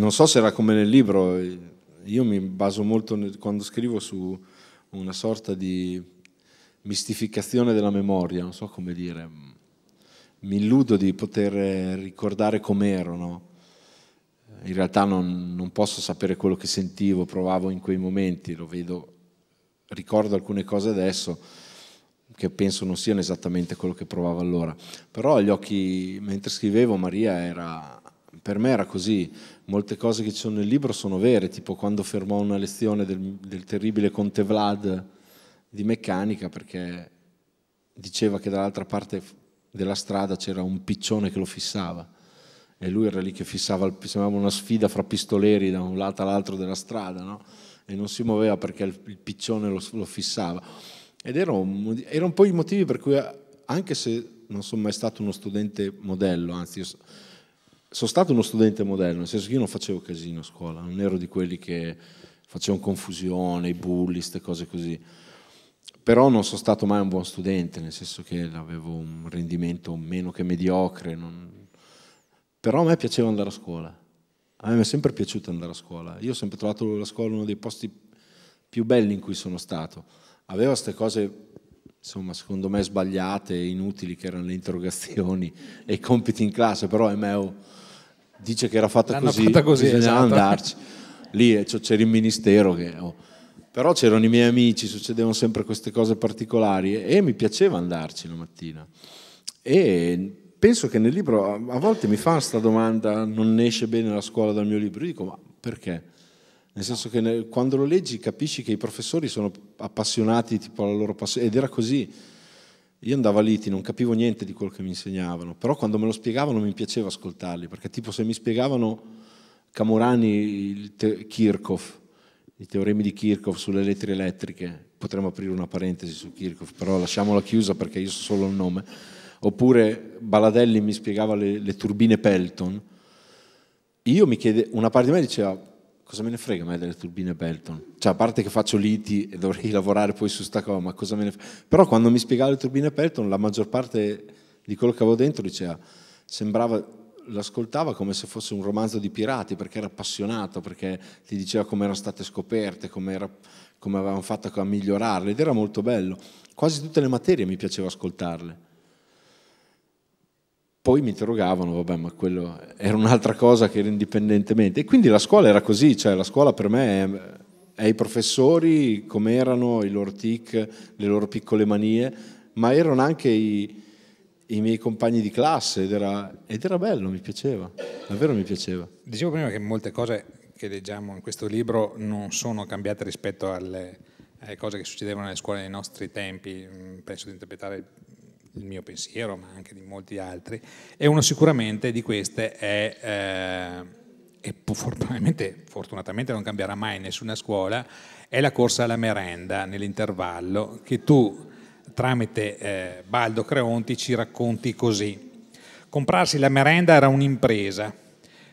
non so se era come nel libro, io mi baso molto quando scrivo su una sorta di mistificazione della memoria, non so come dire, mi illudo di poter ricordare com'ero, no? in realtà non, non, posso sapere quello che sentivo, provavo in quei momenti, lo vedo, ricordo alcune cose adesso che penso non siano esattamente quello che provavo allora, però agli occhi, mentre scrivevo Maria era, per me era così, molte cose che ci sono nel libro sono vere, tipo quando fermò una lezione del, del terribile Conte Vlad di meccanica perché diceva che dall'altra parte della strada c'era un piccione che lo fissava e lui era lì che fissava, sembrava una sfida fra pistoleri da un lato all'altro della strada, no? e non si muoveva perché il, piccione lo, lo fissava. Ed erano un, era po' i motivi per cui, anche se non sono mai stato uno studente modello, anzi io sono stato uno studente moderno, nel senso che io non facevo casino a scuola, non ero di quelli che facevano confusione, i bulli, queste cose così. Però non sono stato mai un buon studente, nel senso che avevo un rendimento meno che mediocre. Non... Però a me piaceva andare a scuola. A me mi è sempre piaciuto andare a scuola. Io ho sempre trovato la scuola uno dei posti più belli in cui sono stato. Avevo queste cose insomma, secondo me sbagliate e inutili che erano le interrogazioni e i compiti in classe, però Emeo dice che era fatta così, fatta così bisognava esatto. andarci. Lì eh, c'era il ministero che... Oh. Però c'erano i miei amici, succedevano sempre queste cose particolari e mi piaceva andarci la mattina. E penso che nel libro, a volte mi fa questa domanda, non esce bene la scuola dal mio libro, io dico ma perché? Nel senso che quando lo leggi capisci che i professori sono appassionati tipo alla loro passione, ed era così. Io andavo Liti, non capivo niente di quello che mi insegnavano, però quando me lo spiegavano mi piaceva ascoltarli, perché tipo se mi spiegavano Camurani, te- Kirchhoff, i teoremi di Kirchhoff sulle lettere elettriche, potremmo aprire una parentesi su Kirchhoff, però lasciamola chiusa perché io so solo il nome, oppure Baladelli mi spiegava le, le turbine Pelton, io mi chiedevo, una parte di me diceva, cosa me ne frega mai delle turbine Pelton? Cioè, a parte che faccio liti e dovrei lavorare poi su sta cosa, ma cosa me ne frega? Però quando mi spiegava le turbine Pelton, la maggior parte di quello che avevo dentro diceva, sembrava, l'ascoltava come se fosse un romanzo di pirati, perché era appassionato, perché ti diceva come erano state scoperte, come, era, come avevamo fatto a migliorarle, ed era molto bello. Quasi tutte le materie mi piaceva ascoltarle poi mi interrogavano, vabbè, ma quello era un'altra cosa che era indipendentemente. E quindi la scuola era così, cioè la scuola per me è, è i professori, come erano i loro tic, le loro piccole manie, ma erano anche i, i miei compagni di classe ed era, ed era bello, mi piaceva, davvero mi piaceva. Dicevo prima che molte cose che leggiamo in questo libro non sono cambiate rispetto alle, alle cose che succedevano nelle scuole nei nostri tempi, mm, penso di interpretare il mio pensiero, ma anche di molti altri, e uno sicuramente di queste è, eh, e probabilmente, fortunatamente non cambierà mai nessuna scuola, è la corsa alla merenda nell'intervallo che tu tramite eh, Baldo Creonti ci racconti così. Comprarsi la merenda era un'impresa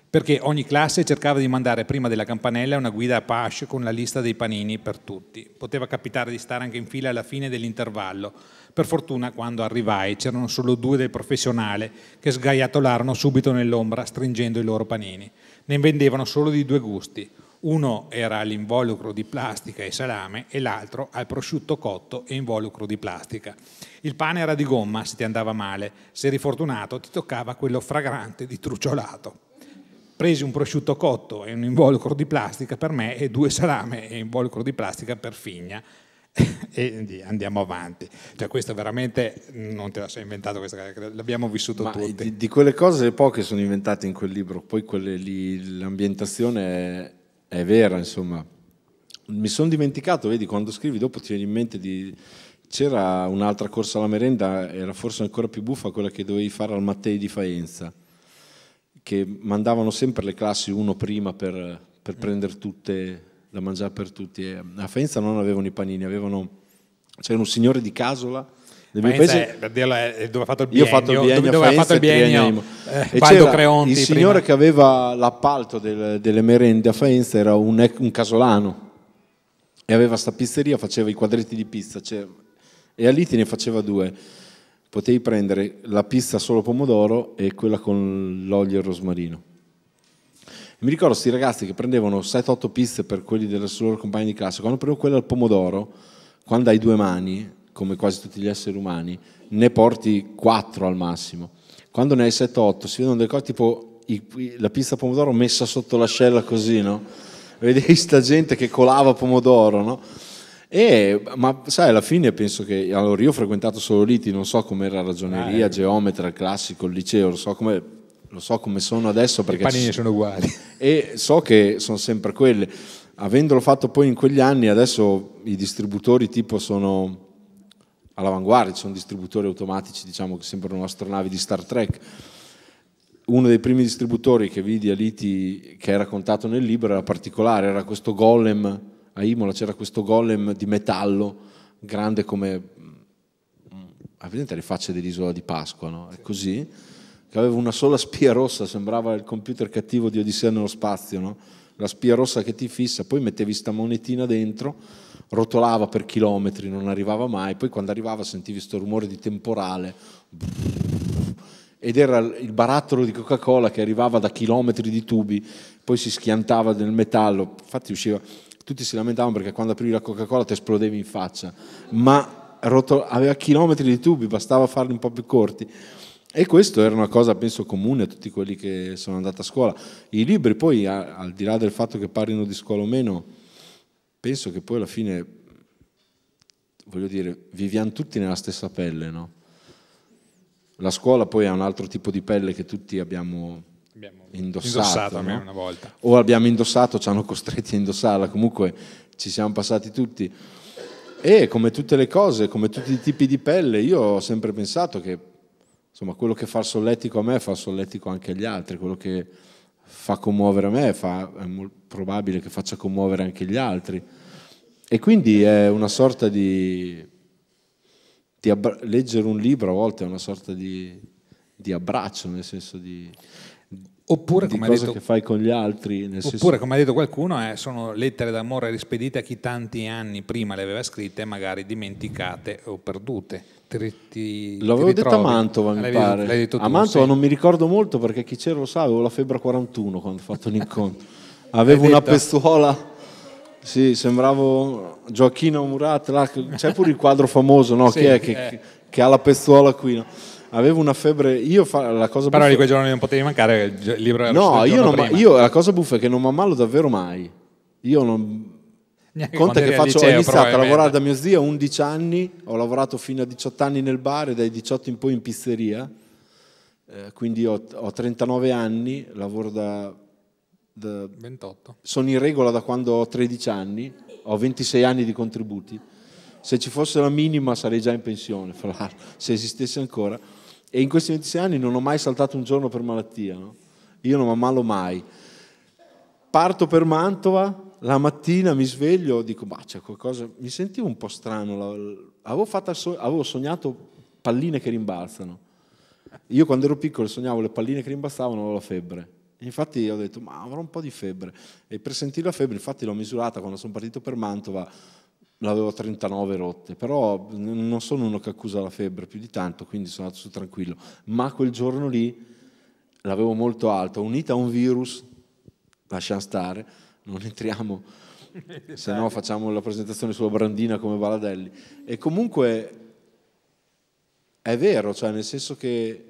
perché ogni classe cercava di mandare prima della campanella una guida a Apache con la lista dei panini per tutti. Poteva capitare di stare anche in fila alla fine dell'intervallo. Per fortuna quando arrivai c'erano solo due del professionale che sgaiatolarono subito nell'ombra stringendo i loro panini. Ne vendevano solo di due gusti. Uno era all'involucro di plastica e salame e l'altro al prosciutto cotto e involucro di plastica. Il pane era di gomma se ti andava male, se eri fortunato ti toccava quello fragrante di trucciolato presi un prosciutto cotto e un involucro di plastica per me e due salame e involucro di plastica per Figna e andiamo avanti. Cioè, questa veramente non te la sei inventata, l'abbiamo vissuto Ma tutti. Di, di, quelle cose poche sono inventate in quel libro, poi lì, l'ambientazione è, è, vera, insomma. Mi sono dimenticato, vedi, quando scrivi dopo ti viene in mente di... C'era un'altra corsa alla merenda, era forse ancora più buffa quella che dovevi fare al Mattei di Faenza che mandavano sempre le classi uno prima per, per mm. prendere tutte, da mangiare per tutti. E a Faenza non avevano i panini, avevano, c'era un signore di Casola nel mio paese, è, dove ha fatto il biennio, io ho fatto il biennio, dove, Faenza, dove biennio, eh, e Valdo Creonti il signore prima. che aveva l'appalto del, delle merende a Faenza era un, un casolano e aveva sta pizzeria, faceva i quadretti di pizza cioè, e a lì te ne faceva due potevi prendere la pizza solo pomodoro e quella con l'olio e il rosmarino. Mi ricordo questi ragazzi che prendevano 7-8 pizze per quelli delle loro compagne di classe, quando prendevo quella al pomodoro, quando hai due mani, come quasi tutti gli esseri umani, ne porti 4 al massimo. Quando ne hai 7-8 si vedono delle cose tipo la pizza pomodoro messa sotto l'ascella così, no? Vedi sta gente che colava pomodoro, no? E, ma sai, alla fine penso che allora io ho frequentato solo liti, non so com'era ragioneria, ah, eh. geometra, classico, il liceo, lo so come, lo so come sono adesso. Perché I panini sono uguali. E so che sono sempre quelle. Avendolo fatto poi in quegli anni, adesso i distributori tipo sono all'avanguardia, ci sono distributori automatici, diciamo che sembrano astronavi di Star Trek. Uno dei primi distributori che vidi a Liti, che è raccontato nel libro, era particolare, era questo golem a Imola c'era questo golem di metallo, grande come... Mm, Avete le facce dell'isola di Pasqua, no? È così, che aveva una sola spia rossa, sembrava il computer cattivo di Odissea nello spazio, no? La spia rossa che ti fissa, poi mettevi sta monetina dentro, rotolava per chilometri, non arrivava mai, poi quando arrivava sentivi questo rumore di temporale ed era il barattolo di Coca-Cola che arrivava da chilometri di tubi, poi si schiantava nel metallo, infatti usciva tutti si lamentavano perché quando aprivi la Coca-Cola ti esplodevi in faccia, ma rotol- aveva chilometri di tubi, bastava farli un po' più corti. E questo era una cosa, penso, comune a tutti quelli che sono andati a scuola. I libri poi, al di là del fatto che parlino di scuola o meno, penso che poi alla fine, voglio dire, viviamo tutti nella stessa pelle, no? La scuola poi ha un altro tipo di pelle che tutti abbiamo abbiamo indossato, no? una volta. O abbiamo indossato, ci hanno costretti a indossarla, comunque ci siamo passati tutti. E come tutte le cose, come tutti i tipi di pelle, io ho sempre pensato che insomma, quello che fa il solletico a me fa il solletico anche agli altri, quello che fa commuovere a me fa, è probabile che faccia commuovere anche gli altri. E quindi è una sorta di... di abbra- leggere un libro a volte è una sorta di, di abbraccio, nel senso di... Oppure, come ha, detto, altri, oppure senso... come ha detto, qualcuno, eh, sono lettere d'amore rispedite a chi tanti anni prima le aveva scritte, magari dimenticate o perdute. Ti, ti, L'avevo ti detto a Mantova, mi pare. L'hai tu, a Mantova sì. non mi ricordo molto perché chi c'era lo sa, avevo la febbre 41 quando ho fatto l'incontro. avevo una pestuola. Sì, sembravo Gioacchino Murat, là, c'è pure il quadro famoso, no? sì, chi è eh. che, che, ha la pestuola qui? No? avevo una febbre. Io fa, la cosa Però buffa... di quei giorni non potevi mancare il libro era No, io, non io la cosa buffa è che non mi ammalo davvero mai. Io non. Neanche Conta che faccio, liceo, ho iniziato a lavorare da mio zio a 11 anni, ho lavorato fino a 18 anni nel bar e dai 18 in poi in pizzeria, eh, quindi ho, ho, 39 anni, lavoro da, da... 28. Sono in regola da quando ho 13 anni, ho 26 anni di contributi se ci fosse la minima sarei già in pensione, fra l'altro, se esistesse ancora. E in questi 26 anni non ho mai saltato un giorno per malattia, no? io non mi ammalo mai. Parto per Mantova, la mattina mi sveglio, dico, ma c'è qualcosa, mi sentivo un po' strano, avevo, fatto, avevo sognato palline che rimbalzano. Io quando ero piccolo sognavo le palline che rimbalzavano, avevo la febbre. Infatti ho detto, ma avrò un po' di febbre. E per sentire la febbre, infatti l'ho misurata quando sono partito per Mantova, l'avevo 39 rotte, però non sono uno che accusa la febbre più di tanto, quindi sono andato su tranquillo. Ma quel giorno lì l'avevo molto alta, unita a un virus, lasciamo stare, non entriamo, se no facciamo la presentazione sulla brandina come Baladelli. E comunque è vero, cioè nel senso che,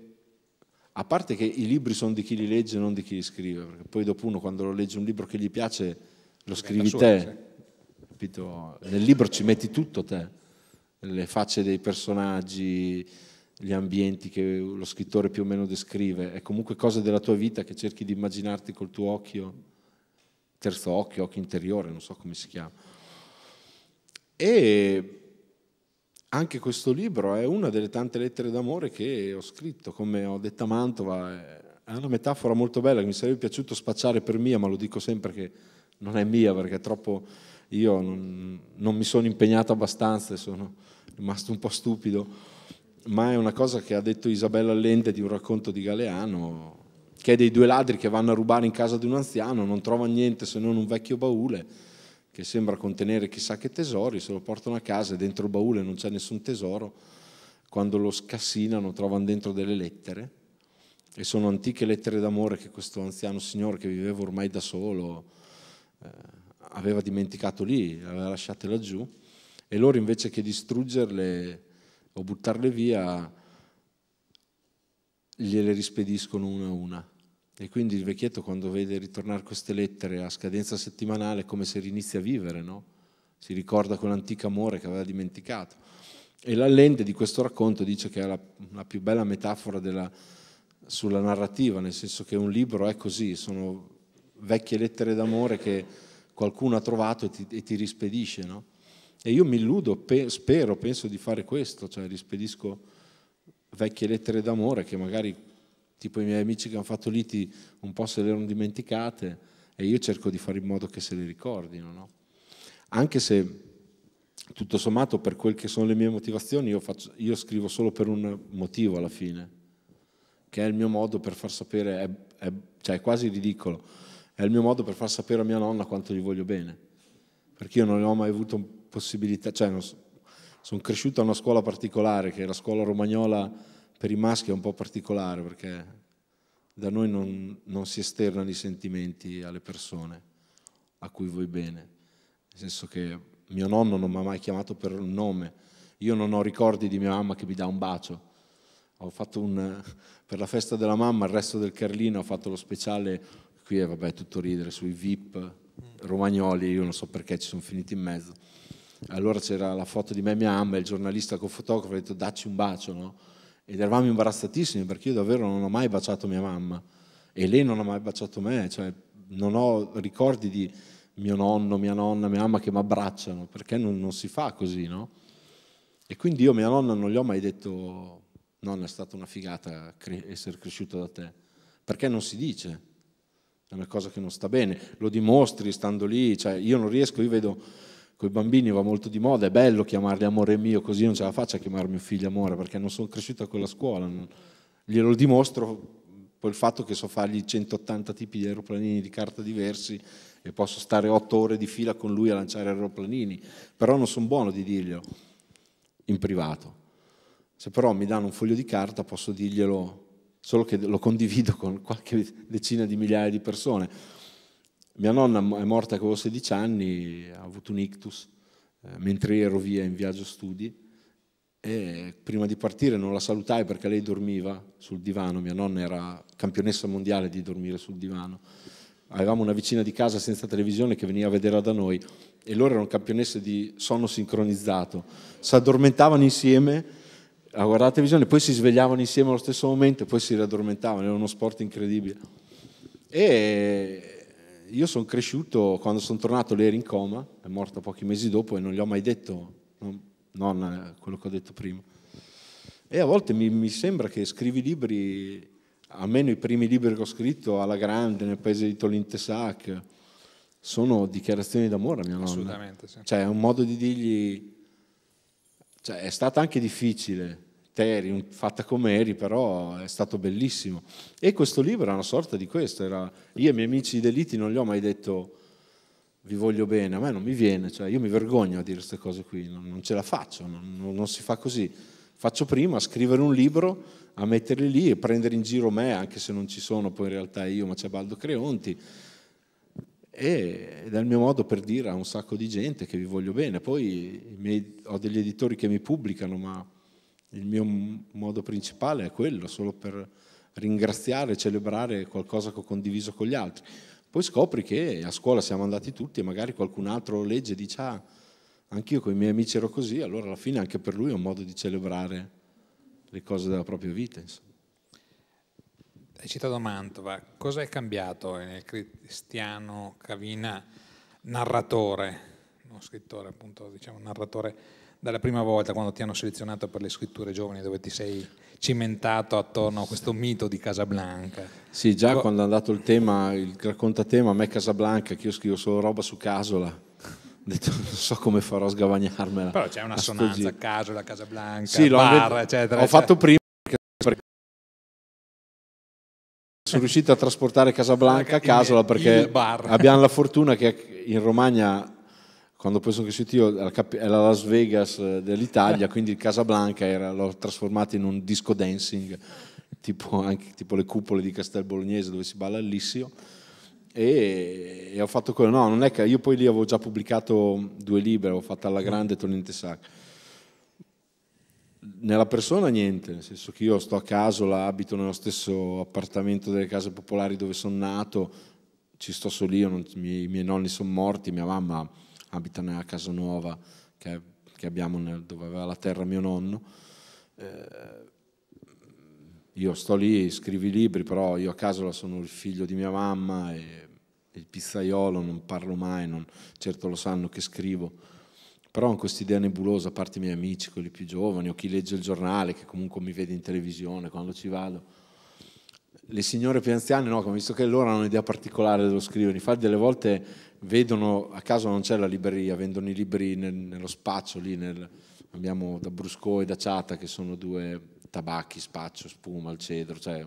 a parte che i libri sono di chi li legge e non di chi li scrive, perché poi dopo uno quando lo legge un libro che gli piace lo scrivi te capito? Nel libro ci metti tutto te, le facce dei personaggi, gli ambienti che lo scrittore più o meno descrive, è comunque cosa della tua vita che cerchi di immaginarti col tuo occhio, terzo occhio, occhio interiore, non so come si chiama. E anche questo libro è una delle tante lettere d'amore che ho scritto, come ho detto a Mantova, è una metafora molto bella che mi sarebbe piaciuto spacciare per mia, ma lo dico sempre che non è mia perché è troppo io non, non mi sono impegnato abbastanza sono rimasto un po' stupido, ma è una cosa che ha detto Isabella Allende di un racconto di Galeano, che è dei due ladri che vanno a rubare in casa di un anziano, non trovano niente se non un vecchio baule che sembra contenere chissà che tesori, se lo portano a casa e dentro il baule non c'è nessun tesoro, quando lo scassinano trovano dentro delle lettere e sono antiche lettere d'amore che questo anziano signore che viveva ormai da solo... Eh, aveva dimenticato lì, le aveva lasciate laggiù, e loro invece che distruggerle o buttarle via, gliele rispediscono una a una. E quindi il vecchietto quando vede ritornare queste lettere a scadenza settimanale è come se rinizia a vivere, no? Si ricorda quell'antico amore che aveva dimenticato. E l'allende di questo racconto dice che è la, la più bella metafora della, sulla narrativa, nel senso che un libro è così, sono vecchie lettere d'amore che qualcuno ha trovato e ti, e ti rispedisce. No? E io mi illudo, pe, spero, penso di fare questo, cioè rispedisco vecchie lettere d'amore che magari tipo i miei amici che hanno fatto liti un po' se le erano dimenticate e io cerco di fare in modo che se le ricordino. No? Anche se tutto sommato per quel che sono le mie motivazioni io, faccio, io, scrivo solo per un motivo alla fine, che è il mio modo per far sapere, è, è, cioè è quasi ridicolo è il mio modo per far sapere a mia nonna quanto gli voglio bene. Perché io non ho mai avuto possibilità, cioè so, sono cresciuto a una scuola particolare, che è la scuola romagnola per i maschi è un po' particolare, perché da noi non, non si esternano i sentimenti alle persone a cui vuoi bene. Nel senso che mio nonno non mi ha mai chiamato per un nome, io non ho ricordi di mia mamma che mi dà un bacio. ho fatto Un, per la festa della mamma, il resto del Carlino, ho fatto lo speciale qui è vabbè, tutto ridere sui VIP romagnoli, io non so perché ci sono finiti in mezzo. Allora c'era la foto di me e mia mamma, il giornalista con fotografo ha detto dacci un bacio, no? Ed eravamo imbarazzatissimi perché io davvero non ho mai baciato mia mamma e lei non ha mai baciato me, cioè non ho ricordi di mio nonno, mia nonna, mia mamma che mi abbracciano, perché non, non si fa così, no? E quindi io mia nonna non gli ho mai detto nonna è stata una figata essere cresciuto da te, perché non si dice, è una cosa che non sta bene, lo dimostri stando lì, cioè io non riesco, io vedo con i bambini va molto di moda, è bello chiamarli amore mio, così non ce la faccio a chiamare mio figlio amore perché non sono cresciuto a quella scuola, non, glielo dimostro poi il fatto che so fargli 180 tipi di aeroplanini di carta diversi e posso stare 8 ore di fila con lui a lanciare aeroplanini, però non sono buono di dirglielo in privato. Se però mi danno un foglio di carta posso dirglielo solo che lo condivido con qualche decina di migliaia di persone. Mia nonna è morta che avevo 16 anni, ha avuto un ictus, eh, mentre ero via in viaggio studi, e prima di partire non la salutai perché lei dormiva sul divano, mia nonna era campionessa mondiale di dormire sul divano. Avevamo una vicina di casa senza televisione che veniva a vederla da noi e loro erano campionesse di sonno sincronizzato. Si addormentavano insieme a guardare la visione, poi si svegliavano insieme allo stesso momento e poi si riaddormentavano, era uno sport incredibile. E io sono cresciuto, quando sono tornato lei era in coma, è morta pochi mesi dopo e non gli ho mai detto, non, nonna, quello che ho detto prima. E a volte mi, mi sembra che scrivi libri, almeno i primi libri che ho scritto, alla grande, nel paese di Tolintesac, sono dichiarazioni d'amore a mia nonna. Assolutamente, sì. Cioè è un modo di dirgli... Cioè, è stata anche difficile, Teri, fatta come eri, però è stato bellissimo. E questo libro era una sorta di questo, era, io ai miei amici di deliti non gli ho mai detto vi voglio bene, a me non mi viene, cioè io mi vergogno a dire queste cose qui, non, non ce la faccio, non, non, si fa così. Faccio prima a scrivere un libro, a metterli lì e prendere in giro me, anche se non ci sono poi in realtà io, ma c'è Baldo Creonti. ed è il mio modo per dire a un sacco di gente che vi voglio bene. Poi miei, ho degli editori che mi pubblicano, ma il mio modo principale è quello, solo per ringraziare, celebrare qualcosa che ho condiviso con gli altri. Poi scopri che a scuola siamo andati tutti e magari qualcun altro legge e dice ah, anch'io con i miei amici ero così, allora alla fine anche per lui è un modo di celebrare le cose della propria vita. Insomma. Hai citato Mantova, cosa è cambiato nel cristiano Cavina narratore, non scrittore appunto, diciamo narratore? dalla prima volta quando ti hanno selezionato per le scritture giovani dove ti sei cimentato attorno a questo mito di Casablanca. Sì, già Però... quando è andato il tema, il raccontatema a me Casablanca, che io scrivo solo roba su Casola. Ho detto non so come farò a sgavagnarmela. Però c'è una sonanza, Casola, Casablanca, sì, Bar, eccetera. Ho eccetera. fatto prima perché sono riuscito a trasportare Casablanca a Casola perché abbiamo la fortuna che in Romagna quando poi sono cresciuto io era Las Vegas eh, dell'Italia, eh. quindi il Casablanca era, l'ho trasformato in un disco dancing, tipo, anche, tipo le cupole di Castel Bolognese dove si balla all'issio. E, e, ho fatto quello, no, non è che io poi lì avevo già pubblicato due libri, avevo fatto alla grande Tonente Sacca. Nella persona niente, nel senso che io sto a caso, abito nello stesso appartamento delle case popolari dove sono nato, ci sto solo io, non, i miei nonni sono morti, mia mamma abita nella casa nuova che, che abbiamo nel, dove aveva la terra mio nonno. Eh, io sto lì, scrivo i libri, però io a casa sono il figlio di mia mamma e il pizzaiolo, non parlo mai, non, certo lo sanno che scrivo, però ho questa idea nebulosa, a parte i miei amici, quelli più giovani, o chi legge il giornale, che comunque mi vede in televisione quando ci vado, le signore più anziane, no, visto che loro hanno un'idea particolare dello scrivere, infatti delle volte vedono, a caso non c'è la libreria, vendono i libri nel, nello spaccio, lì nel, abbiamo da Brusco e da Ciata che sono due tabacchi, spaccio, spuma, al cedro, cioè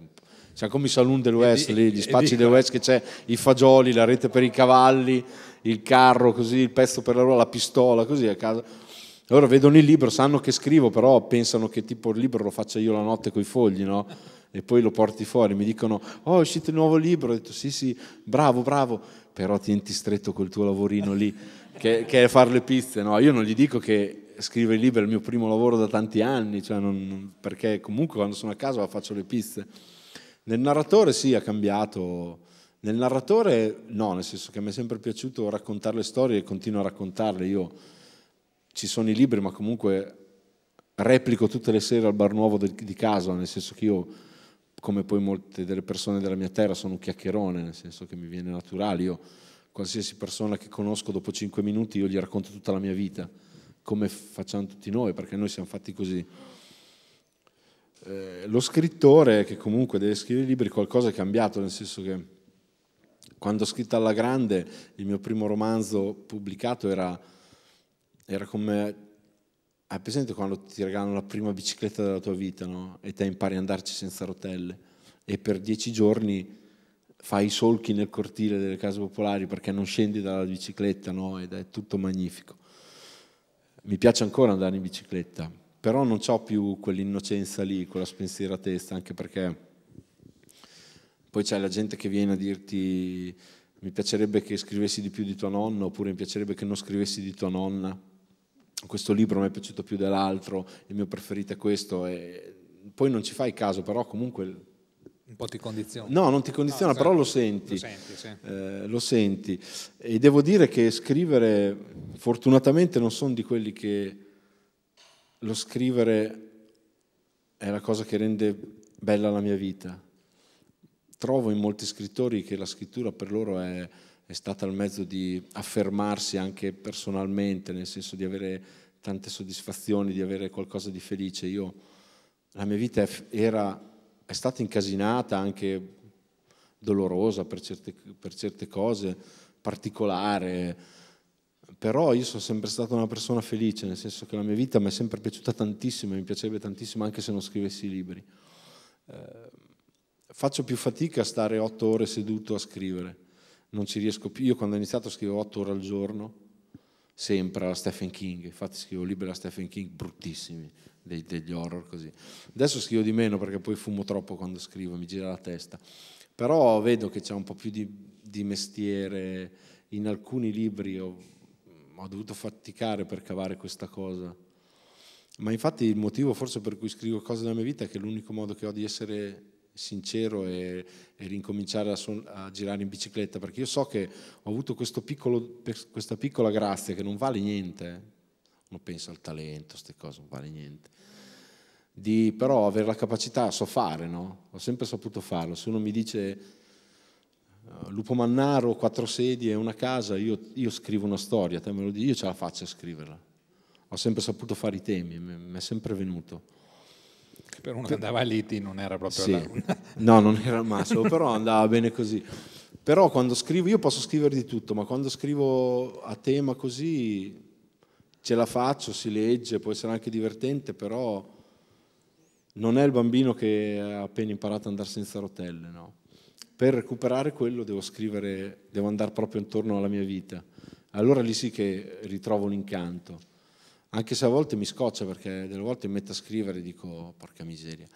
siamo come i saloon dell'Ouest, lì, gli spazi dell'Ouest che c'è i fagioli, la rete per i cavalli, il carro, così, il pezzo per la ruota, la pistola, così a casa. Loro vedono il libro, sanno che scrivo, però pensano che tipo il libro lo faccia io la notte con i fogli, no? e poi lo porti fuori, mi dicono, oh è uscito il nuovo libro, ho detto sì sì, bravo, bravo, però tienti stretto col tuo lavorino lì, che, che è fare le pizze, no? Io non gli dico che scrivo i libri è il mio primo lavoro da tanti anni, cioè non, perché comunque quando sono a casa faccio le pizze. Nel narratore sì, ha cambiato. Nel narratore no, nel senso che mi è sempre piaciuto raccontare le storie e continuo a raccontarle. Io ci sono i libri, ma comunque replico tutte le sere al bar nuovo di casa, nel senso che io come poi molte delle persone della mia terra, sono un chiacchierone, nel senso che mi viene naturale. Io, qualsiasi persona che conosco, dopo cinque minuti io gli racconto tutta la mia vita, come facciamo tutti noi, perché noi siamo fatti così. Eh, lo scrittore, che comunque deve scrivere i libri, qualcosa è cambiato, nel senso che quando ho scritto alla grande, il mio primo romanzo pubblicato era, era come hai presente quando ti regalano la prima bicicletta della tua vita no? e te impari ad andarci senza rotelle e per dieci giorni fai i solchi nel cortile delle case popolari perché non scendi dalla bicicletta no? ed è tutto magnifico. Mi piace ancora andare in bicicletta, però non ho più quell'innocenza lì, quella spensieratezza, anche perché poi c'è la gente che viene a dirti mi piacerebbe che scrivessi di più di tua nonna oppure mi piacerebbe che non scrivessi di tua nonna questo libro mi è piaciuto più dell'altro, il mio preferito è questo, e poi non ci fai caso, però comunque... Un po' ti condiziona. No, non ti condiziona, no, ah, però lo senti. Lo senti, sì. eh, lo senti. E devo dire che scrivere, fortunatamente non sono di quelli che lo scrivere è la cosa che rende bella la mia vita. Trovo in molti scrittori che la scrittura per loro è è stata il mezzo di affermarsi anche personalmente, nel senso di avere tante soddisfazioni, di avere qualcosa di felice. Io, la mia vita era, è stata incasinata, anche dolorosa per certe, per certe cose, particolare, però io sono sempre stata una persona felice, nel senso che la mia vita mi è sempre piaciuta tantissimo, mi piacerebbe tantissimo anche se non scrivessi libri. Eh, faccio più fatica a stare otto ore seduto a scrivere non ci riesco più. Io quando ho iniziato scrivo 8 ore al giorno, sempre alla Stephen King, infatti scrivo libri alla Stephen King bruttissimi, dei, degli horror così. Adesso scrivo di meno perché poi fumo troppo quando scrivo, mi gira la testa, però vedo che c'è un po' più di, di mestiere, in alcuni libri ho, ho dovuto faticare per cavare questa cosa. Ma infatti il motivo forse per cui scrivo cose della mia vita è che l'unico modo che ho di essere sincero e, e ricominciare a, son, a, girare in bicicletta, perché io so che ho avuto piccolo, questa piccola grazia che non vale niente, uno pensa al talento, queste cose non vale niente, di però avere la capacità, so fare, no? Ho sempre saputo farlo, se uno mi dice eh, Lupo Mannaro, quattro sedie e una casa, io, io scrivo una storia, te me lo dici, io ce la faccio a scriverla. Ho sempre saputo fare i temi, mi è sempre venuto per uno una cavaliti non era proprio sì. la... no non era il massimo però andava bene così però quando scrivo io posso scrivere di tutto ma quando scrivo a tema così ce la faccio si legge può essere anche divertente però non è il bambino che ha appena imparato ad andare senza rotelle no per recuperare quello devo scrivere devo andare proprio intorno alla mia vita allora lì sì che ritrovo l'incanto incanto anche se a volte mi scoccia perché delle volte mi metto a scrivere e dico porca miseria.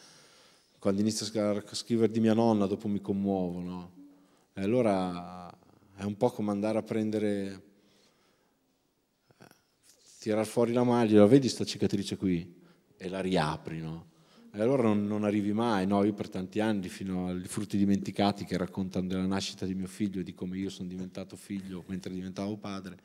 Quando inizio a scrivere di mia nonna dopo mi commuovo, no? E allora è un po' come andare a prendere, eh, tirar fuori la maglia, la oh, vedi sta cicatrice qui e la riapri, no? E allora non, non arrivi mai, no? Io per tanti anni, fino ai frutti dimenticati che raccontano della nascita di mio figlio e di come io sono diventato figlio mentre diventavo padre,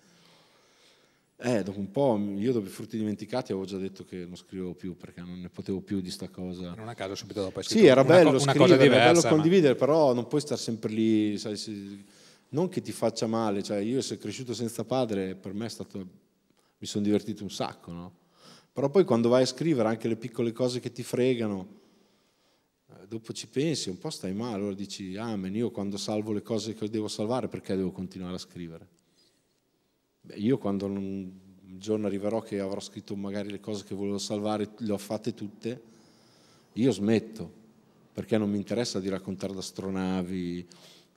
eh, dopo un po', io dopo i frutti dimenticati avevo già detto che non scrivevo più perché non ne potevo più di sta cosa. Non a caso subito dopo hai Sì, era bello co- una, diversa, era bello ma... condividere, però non puoi stare sempre lì, sai, se... non che ti faccia male, cioè io sono cresciuto senza padre, per me è stato, mi sono divertito un sacco, no? Però poi quando vai a scrivere anche le piccole cose che ti fregano, eh, dopo ci pensi, un po' stai male, allora dici, amen, io quando salvo le cose che devo salvare perché devo continuare a scrivere? Beh, io quando un giorno arriverò che avrò scritto magari le cose che volevo salvare, le ho fatte tutte, io smetto, perché non mi interessa di raccontare da astronavi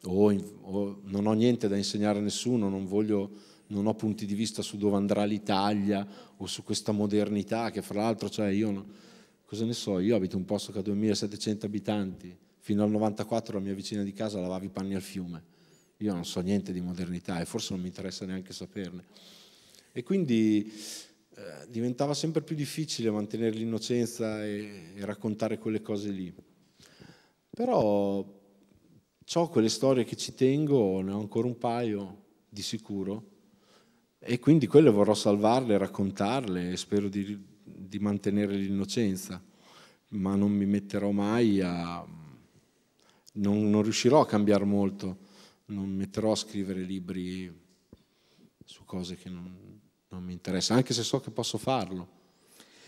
o, o non ho niente da insegnare a nessuno, non voglio non ho punti di vista su dove andrà l'Italia o su questa modernità che fra l'altro cioè io no, cosa ne so io abito in un posto che ha 2700 abitanti fino al 94 la mia vicina di casa lavava i panni al fiume io non so niente di modernità e forse non mi interessa neanche saperne. E quindi eh, diventava sempre più difficile mantenere l'innocenza e, e raccontare quelle cose lì. Però ho quelle storie che ci tengo, ne ho ancora un paio di sicuro, e quindi quelle vorrò salvarle, raccontarle e spero di, di mantenere l'innocenza, ma non mi metterò mai a... non, non riuscirò a cambiare molto non metterò a scrivere libri su cose che non, non mi interessano, anche se so che posso farlo,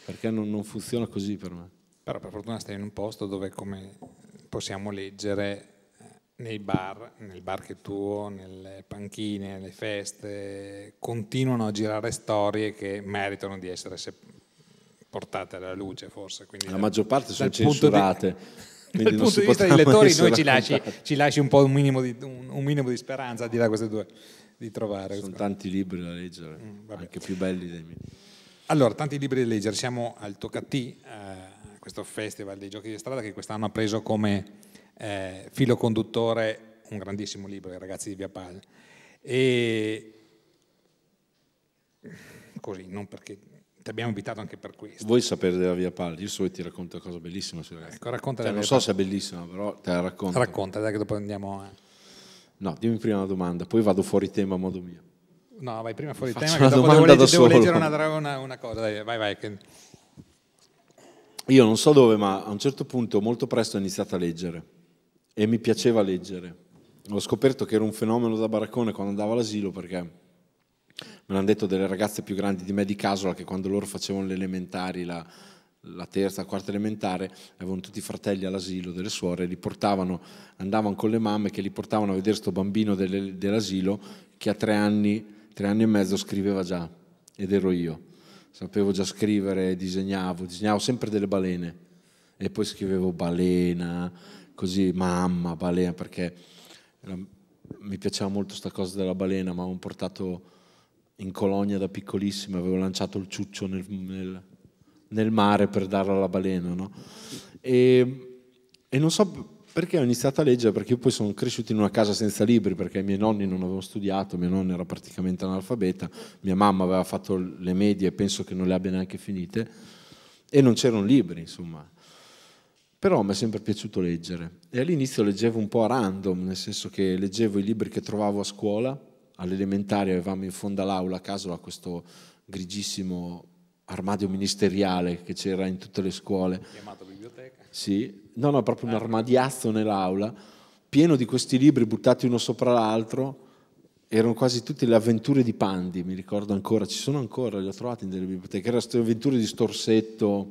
perché non, non funziona così per me. Però per fortuna stai in un posto dove, come possiamo leggere, nei bar, nel bar che tuo, nelle panchine, nelle feste, continuano a girare storie che meritano di essere portate alla luce, forse. Quindi la dal, maggior parte sono censurate. Di... Dal punto di vista dei lettori noi ci lasci, ci lasci, un po' un minimo, di, un, un minimo di speranza, di là queste due, di trovare. Sono tanti libri da leggere, mm, anche più belli dei miei. Allora, tanti libri da leggere, siamo al Tocatì, eh, questo festival dei giochi di strada che quest'anno ha preso come eh, filo conduttore un grandissimo libro, I ragazzi di Via Pal. E così, non perché ti abbiamo invitato anche per questo. Vuoi sapere della Via Palli? Io so che ti racconto una cosa bellissima. Ecco, racconta cioè, non so se è bellissima, però te la racconto. Racconta, dai che dopo andiamo... A... Eh. No, dimmi prima una domanda, poi vado fuori tema a modo mio. No, vai prima fuori Faccio tema, che dopo devo, legge, devo leggere una, una, una cosa. Dai, vai, vai. Che... Io non so dove, ma a un certo punto, molto presto, ho iniziato a leggere. E mi piaceva leggere. Ho scoperto che era un fenomeno da baraccone quando andavo all'asilo perché Me l'hanno detto delle ragazze più grandi di me di Casola che quando loro facevano le elementari, la, la terza, la quarta elementare, avevano tutti i fratelli all'asilo delle suore, li portavano, andavano con le mamme che li portavano a vedere questo bambino delle, dell'asilo che a tre anni, tre anni e mezzo scriveva già, ed ero io. Sapevo già scrivere, disegnavo, disegnavo sempre delle balene e poi scrivevo balena, così mamma, balena, perché era, mi piaceva molto questa cosa della balena, ma avevo portato in colonia da piccolissima avevo lanciato il ciuccio nel, nel, nel mare per darlo alla balena. No? E, e, non so perché ho iniziato a leggere, perché io poi sono cresciuto in una casa senza libri, perché i miei nonni non avevano studiato, mio nonno era praticamente analfabeta, mia mamma aveva fatto le medie penso che non le abbia neanche finite, e non c'erano libri, insomma. Però mi è sempre piaciuto leggere e all'inizio leggevo un po' a random, nel senso che leggevo i libri che trovavo a scuola all'elementare avevamo in fondo all'aula a casa questo grigissimo armadio ministeriale che c'era in tutte le scuole. Chiamato biblioteca? Sì, no, no, proprio un eh. armadiazzo nell'aula, pieno di questi libri buttati uno sopra l'altro. Erano quasi tutte le avventure di Pandi, mi ricordo ancora, ci sono ancora, le ho trovate in delle biblioteche. Erano queste avventure di Storsetto,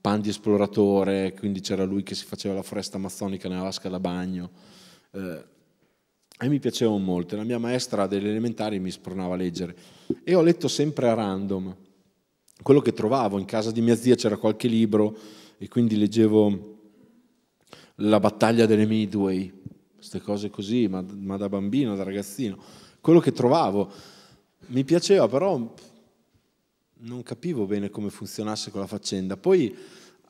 Pandi esploratore, quindi c'era lui che si faceva la foresta amazzonica nella vasca da bagno. Eh, e mi piacevano molto. La mia maestra delle elementari mi spronava a leggere e ho letto sempre a random quello che trovavo. In casa di mia zia c'era qualche libro e quindi leggevo La battaglia delle Midway, queste cose così, ma, ma da bambino, da ragazzino. Quello che trovavo mi piaceva, però non capivo bene come funzionasse quella faccenda. Poi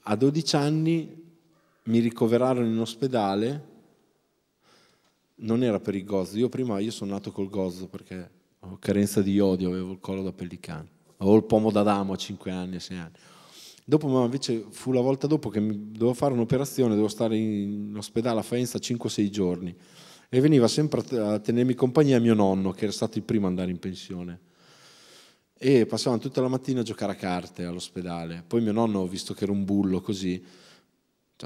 a 12 anni mi ricoverarono in ospedale non era per il gozzo. Io prima io sono nato col gozzo perché ho carenza di iodio, avevo il collo da pellicano, avevo il pomo d'Adamo a 5 anni, a 6 anni. Dopo, ma invece fu la volta dopo che dovevo fare un'operazione, dovevo stare in ospedale a Faenza 5-6 giorni e veniva sempre a tenermi compagnia mio nonno, che era stato il primo ad andare in pensione. E passavano tutta la mattina a giocare a carte all'ospedale. Poi mio nonno, visto che era un bullo così,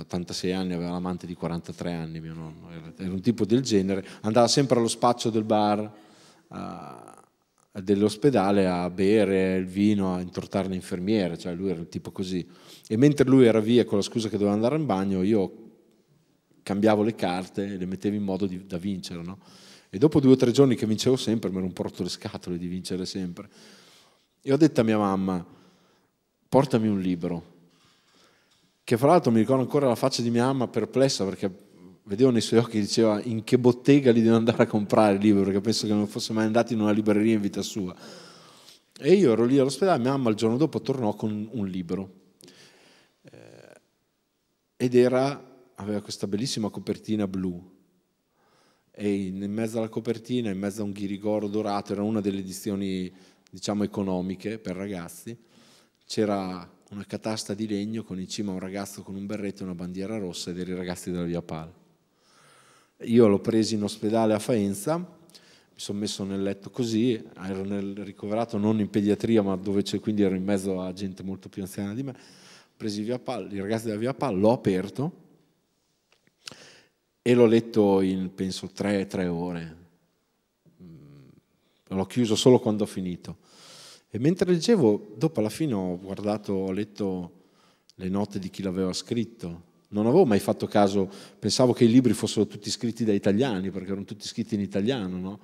86 cioè, anni, aveva l'amante di 43 anni, mio nonno, era, un tipo del genere, andava sempre allo spaccio del bar uh, dell'ospedale a bere il vino, a intortare l'infermiere, cioè lui era un tipo così. E mentre lui era via con la scusa che doveva andare in bagno, io cambiavo le carte e le mettevo in modo di, da vincere, no? E dopo due o tre giorni che vincevo sempre, mi ero un porto le scatole di vincere sempre. E ho detto a mia mamma, portami un libro che fra l'altro mi ricordo ancora la faccia di mia mamma perplessa perché vedevo nei suoi occhi diceva in che bottega li devo andare a comprare il libro perché penso che non fosse mai andato in una libreria in vita sua. E io ero lì all'ospedale, mia mamma il giorno dopo tornò con un libro eh, ed era, aveva questa bellissima copertina blu e in mezzo alla copertina, in mezzo a un ghirigoro dorato, era una delle edizioni diciamo economiche per ragazzi, c'era una catasta di legno con in cima un ragazzo con un berretto e una bandiera rossa ed eri ragazzi della Via Pal. Io l'ho preso in ospedale a Faenza, mi sono messo nel letto così, ero nel, ricoverato non in pediatria ma dove c'è, quindi ero in mezzo a gente molto più anziana di me, ho preso i, Pal, i ragazzi della Via Pal, l'ho aperto e l'ho letto in penso 3-3 ore. Mm, l'ho chiuso solo quando ho finito e mentre leggevo, dopo alla fine ho guardato, ho letto le note di chi l'aveva scritto. Non avevo mai fatto caso, pensavo che i libri fossero tutti scritti da italiani, perché erano tutti scritti in italiano, no?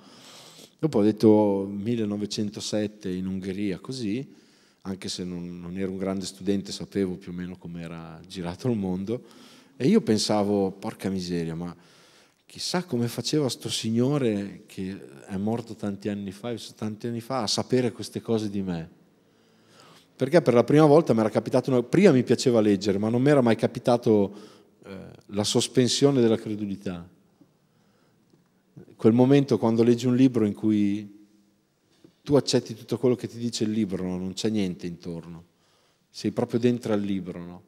Dopo ho detto 1907 in Ungheria, così, anche se non, non ero un grande studente, sapevo più o meno come era girato il mondo, e io pensavo, porca miseria, ma chissà come faceva sto signore che è morto tanti anni fa, tanti anni fa, a sapere queste cose di me. Perché per la prima volta mi era capitato, una... prima mi piaceva leggere, ma non mi era mai capitato eh, la sospensione della credulità. Quel momento quando leggi un libro in cui tu accetti tutto quello che ti dice il libro, no? non c'è niente intorno, sei proprio dentro al libro. No?